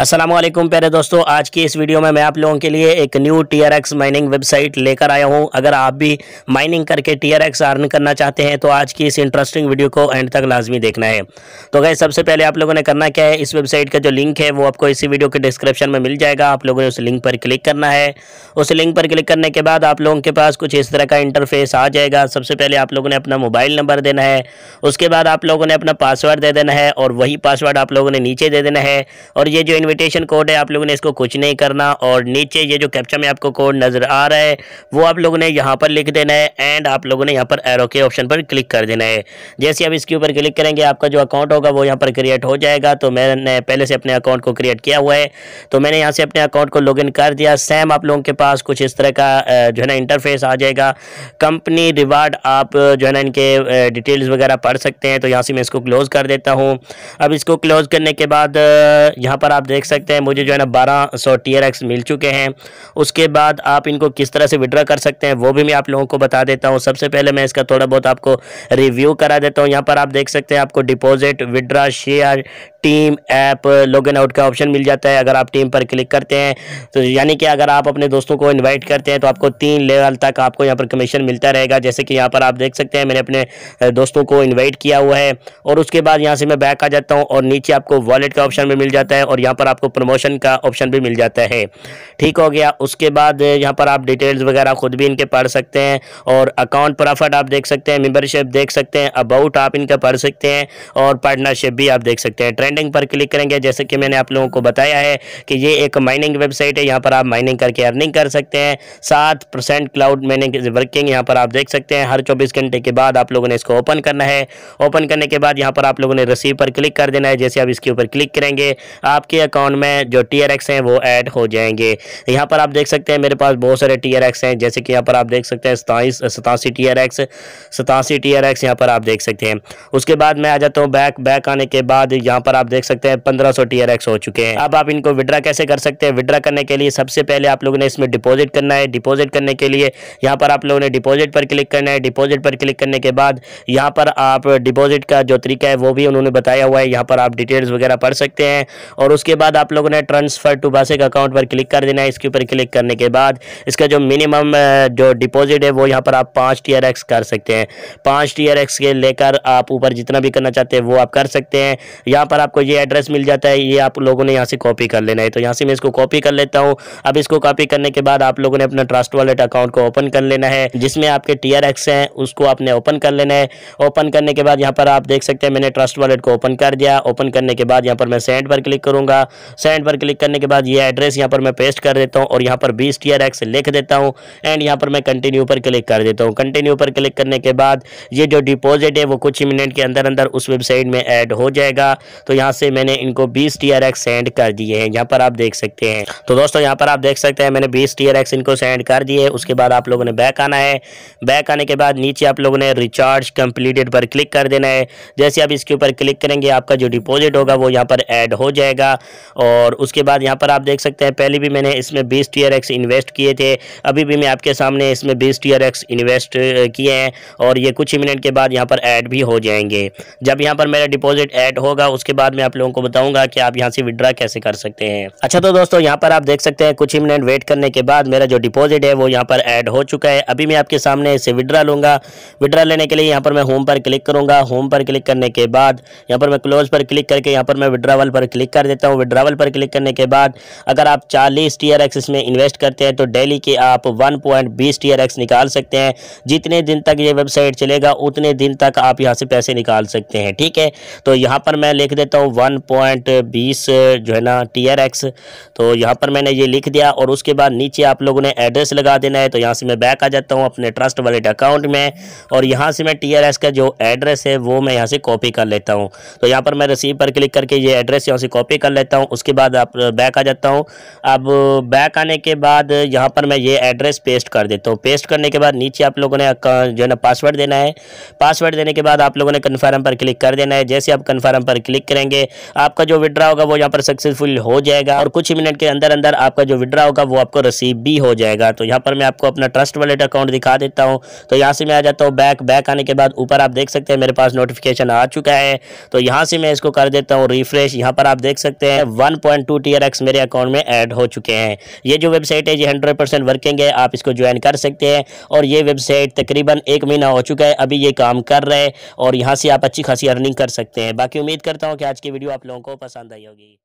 असलम प्यारे दोस्तों आज की इस वीडियो में मैं आप लोगों के लिए एक new T R X mining website लेकर आया हूं अगर आप भी माइनिंग करके टी आर एक्स अर्न करना चाहते हैं तो आज की इस इंटरेस्टिंग वीडियो को एंड तक लाजमी देखना है तो गए सबसे पहले आप लोगों ने करना क्या है इस वेबसाइट का जो लिंक है वो आपको इसी वीडियो के डिस्क्रिप्शन में मिल जाएगा आप लोगों ने उस लिंक पर क्लिक करना है उस लिंक पर क्लिक करने के बाद आप लोगों के पास कुछ इस तरह का इंटरफेस आ जाएगा सबसे पहले आप लोगों ने अपना मोबाइल नंबर देना है उसके बाद आप लोगों ने अपना पासवर्ड दे देना है और वही पासवर्ड आप लोगों ने नीचे दे देना है और ये जो इनविटेशन कोड है आप लोगों ने इसको कुछ नहीं करना और नीचे ये जो कैप्चा में आपको कोड नज़र आ रहा है वो आप लोगों ने यहाँ पर लिख देना है एंड आप लोगों ने यहाँ पर एरो के ऑप्शन पर क्लिक कर देना है जैसे आप इसके ऊपर क्लिक करेंगे आपका जो अकाउंट होगा वो यहाँ पर क्रिएट हो जाएगा तो मैंने पहले से अपने अकाउंट को क्रिएट किया हुआ है तो मैंने यहाँ से अपने अकाउंट को लॉग कर दिया सेम आप लोगों के पास कुछ इस तरह का जो है ना इंटरफेस आ जाएगा कंपनी रिवार्ड आप जो है ना इनके डिटेल्स वगैरह पढ़ सकते हैं तो यहाँ से मैं इसको क्लोज़ कर देता हूँ अब इसको क्लोज़ करने के बाद यहाँ पर आप देख सकते हैं मुझे जो है ना बारह सौ टी आर एक्स मिल चुके हैं उसके बाद आप इनको किस तरह से विड्रा कर सकते हैं वो भी मैं आप लोगों को बता देता हूँ सबसे पहले मैं इसका थोड़ा बहुत आपको रिव्यू करा देता हूँ यहाँ पर आप देख सकते हैं आपको deposit withdraw share team app log in out का ऑप्शन मिल जाता है अगर आप टीम पर क्लिक करते हैं तो यानी कि अगर आप अपने दोस्तों को इनवाइट करते हैं तो आपको तीन लेवल तक आपको यहाँ पर कमीशन मिलता रहेगा जैसे कि यहाँ पर आप देख सकते हैं मैंने अपने दोस्तों को इन्वाइट किया हुआ है और उसके बाद यहाँ से मैं बैक आ जाता हूँ और नीचे आपको वॉलेट का ऑप्शन भी मिल जाता है और यहाँ पर पर आपको प्रमोशन का ऑप्शन भी मिल जाता है ठीक हो गया उसके बाद यहाँ पर आप डिटेल्स वगैरह खुद भी इनके पढ़ सकते हैं और अकाउंट प्रॉफिट आप देख सकते हैं मेम्बरशिप देख सकते हैं अबाउट आप इनका पढ़ सकते हैं और पार्टनरशिप भी आप देख सकते हैं ट्रेंडिंग पर क्लिक करेंगे जैसे कि मैंने आप लोगों को बताया है कि ये एक माइनिंग वेबसाइट है यहाँ पर आप माइनिंग करके अर्निंग कर सकते हैं सात परसेंट क्लाउड माइनिंग वर्किंग यहाँ पर आप देख सकते हैं हर चौबीस घंटे के बाद आप लोगों ने इसको ओपन करना है ओपन करने के बाद यहाँ पर आप लोगों ने रसीव पर क्लिक कर देना है जैसे आप इसके ऊपर क्लिक करेंगे आपके अकाउंट में जो टी हैं वो ऐड हो जाएंगे यहाँ पर आप देख सकते हैं मेरे पास बहुत सारे टी हैं जैसे कि यहाँ पर आप देख सकते हैं सताईस सतासी टी आर एक्स सतासी टी आर एक्स यहाँ पर आप देख सकते हैं उसके बाद मैं आ जाता हूँ बैक बैक आने के बाद यहाँ पर आप देख सकते हैं पंद्रह सौ टी आर एक्स हो चुके हैं अब आप इनको विड्रा कैसे कर सकते हैं विड्रा करने के लिए सबसे पहले आप लोगों ने इसमें डिपॉजिट करना है डिपॉजिट करने के लिए यहाँ पर आप लोगों ने डिपॉजिट पर क्लिक करना है डिपॉजिट पर क्लिक करने के बाद यहाँ पर आप डिपॉजिट का जो तरीका है वो भी उन्होंने बताया हुआ है यहाँ पर आप डिटेल्स वगैरह पढ़ सकते हैं और उसके बाद आप लोगों ने ट्रांसफ़र टू बासिक अकाउंट पर क्लिक कर देना है इसके ऊपर क्लिक करने के बाद इसका जो मिनिमम जो डिपॉजिट है वो यहाँ पर आप पाँच टी आर एक्स कर सकते हैं पाँच टी आर एक्स के लेकर आप ऊपर जितना भी करना चाहते हैं वो आप कर सकते हैं यहाँ पर आपको ये एड्रेस मिल जाता है ये आप लोगों ने यहाँ से कॉपी कर लेना है तो यहाँ से मैं इसको कॉपी कर लेता हूँ अब इसको कॉपी करने के बाद आप लोगों ने अपना ट्रस्ट वॉलेट अकाउंट को ओपन कर लेना है जिसमें आपके टी आर एक्स हैं उसको आपने ओपन कर लेना है ओपन करने के बाद यहाँ पर आप देख सकते हैं मैंने ट्रस्ट वॉलेट को ओपन कर दिया ओपन करने के बाद यहाँ पर मैं सेंड पर क्लिक करूँगा सेंड पर क्लिक करने के बाद ये एड्रेस यहाँ पर मैं पेस्ट कर देता हूँ और यहाँ पर बीस टी लिख देता हूँ एंड यहाँ पर मैं कंटिन्यू पर क्लिक कर देता हूँ कंटिन्यू पर क्लिक करने के बाद ये जो डिपॉजिट है वो कुछ ही मिनट के अंदर अंदर उस वेबसाइट में ऐड हो जाएगा तो यहाँ से मैंने इनको बीस टी सेंड कर दिए हैं यहाँ पर आप देख सकते हैं तो दोस्तों यहाँ पर आप देख सकते हैं मैंने बीस टी इनको सेंड कर दिए उसके बाद आप लोगों ने बैक आना है बैक आने के बाद नीचे आप लोगों ने रिचार्ज कंप्लीटेड पर क्लिक कर देना है जैसे आप इसके ऊपर क्लिक करेंगे आपका जो डिपॉजिट होगा वो यहाँ पर ऐड हो जाएगा और उसके बाद यहाँ पर आप देख सकते हैं पहले भी मैंने इसमें बीस टी इन्वेस्ट किए थे अभी भी मैं आपके सामने इसमें बीस टी इन्वेस्ट किए हैं और ये कुछ ही मिनट के बाद यहाँ पर ऐड भी हो जाएंगे जब यहाँ पर मेरा डिपॉजिट ऐड होगा उसके बाद मैं आप लोगों को बताऊँगा कि आप यहाँ से विड्रा कैसे कर सकते हैं अच्छा तो दोस्तों यहाँ पर आप देख सकते हैं कुछ ही मिनट वेट करने के बाद मेरा जो डिपॉजिट है वो यहाँ पर ऐड हो चुका है अभी मैं आपके सामने इसे विड्रा लूँगा विड्रा लेने के लिए यहाँ पर मैं होम पर क्लिक करूँगा होम पर क्लिक करने के बाद यहाँ पर मैं क्लोज पर क्लिक करके यहाँ पर मैं विड्रावल पर क्लिक कर देता हूँ विड्रावल पर क्लिक करने के बाद अगर आप चालीस टी आर एक्स इसमें इन्वेस्ट करते हैं तो डेली के आप वन पॉइंट बीस टी आर एक्स निकाल सकते हैं जितने दिन तक ये वेबसाइट चलेगा उतने दिन तक आप यहाँ से पैसे निकाल सकते हैं ठीक है तो यहाँ पर मैं लिख देता हूँ वन पॉइंट बीस जो है ना टी आर एक्स तो यहाँ पर मैंने ये लिख दिया और उसके बाद नीचे आप लोगों ने एड्रेस लगा देना है तो यहाँ से मैं बैक आ जाता हूँ अपने ट्रस्ट वॉलेट अकाउंट में और यहाँ से मैं टी आर एक्स का जो एड्रेस है वो मैं यहाँ से कॉपी कर लेता हूँ तो यहाँ पर मैं रसीद पर क्लिक करके ये एड्रेस यहाँ से कॉपी कर लेता जाता हूँ उसके बाद आप बैक आ जाता हूँ अब बैक आने के बाद यहाँ पर मैं ये एड्रेस पेस्ट कर देता हूँ पेस्ट करने के बाद नीचे आप लोगों ने जो है ना पासवर्ड देना है पासवर्ड देने के बाद आप लोगों ने कन्फर्म पर क्लिक कर देना है जैसे आप कन्फर्म पर क्लिक करेंगे आपका जो विड्रा होगा वो यहाँ पर सक्सेसफुल हो जाएगा और कुछ ही मिनट के अंदर अंदर आपका जो विड्रा होगा वो आपको रिसीव भी हो जाएगा तो यहाँ पर मैं आपको अपना ट्रस्ट वॉलेट अकाउंट दिखा देता हूँ तो यहाँ से मैं आ जाता हूँ बैक बैक आने के बाद ऊपर आप देख सकते हैं मेरे पास नोटिफिकेशन आ चुका है तो यहाँ से मैं इसको कर देता हूँ रिफ्रेश यहाँ पर आप देख सकते हैं one point two T R X मेरे अकाउंट में ऐड हो चुके हैं ये जो वेबसाइट है ये हंड्रेड परसेंट वर्किंग है आप इसको ज्वाइन कर सकते हैं और ये वेबसाइट तकरीबन एक महीना हो चुका है अभी ये काम कर रहे हैं और यहाँ से आप अच्छी खासी अर्निंग कर सकते हैं बाकी उम्मीद करता हूँ कि आज की वीडियो आप लोगों को पसंद आई होगी